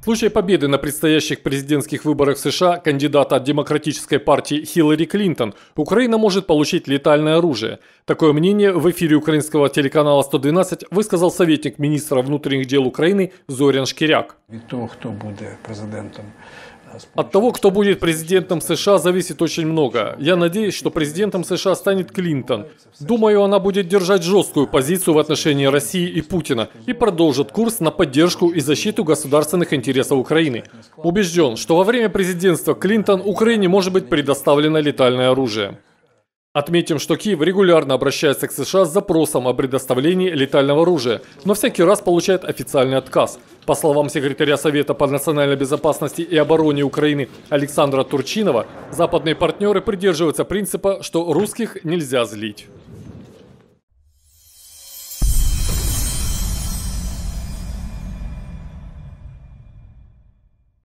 В случае победы на предстоящих президентских выборах в США кандидата от демократической партии Хиллари Клинтон Украина может получить летальное оружие. Такое мнение в эфире украинского телеканала 112 высказал советник министра внутренних дел Украины Зорян Шкиряк. Від то, кто будет президентом от того, кто будет президентом США, зависит очень много. Я надеюсь, что президентом США станет Клинтон. Думаю, она будет держать жесткую позицию в отношении России и Путина и продолжит курс на поддержку и защиту государственных интересов Украины. Убежден, что во время президентства Клинтон Украине может быть предоставлено летальное оружие. Отметим, что Киев регулярно обращается к США с запросом о предоставлении летального оружия, но всякий раз получает официальный отказ. По словам секретаря Совета по национальной безопасности и обороне Украины Александра Турчинова, западные партнеры придерживаются принципа, что русских нельзя злить.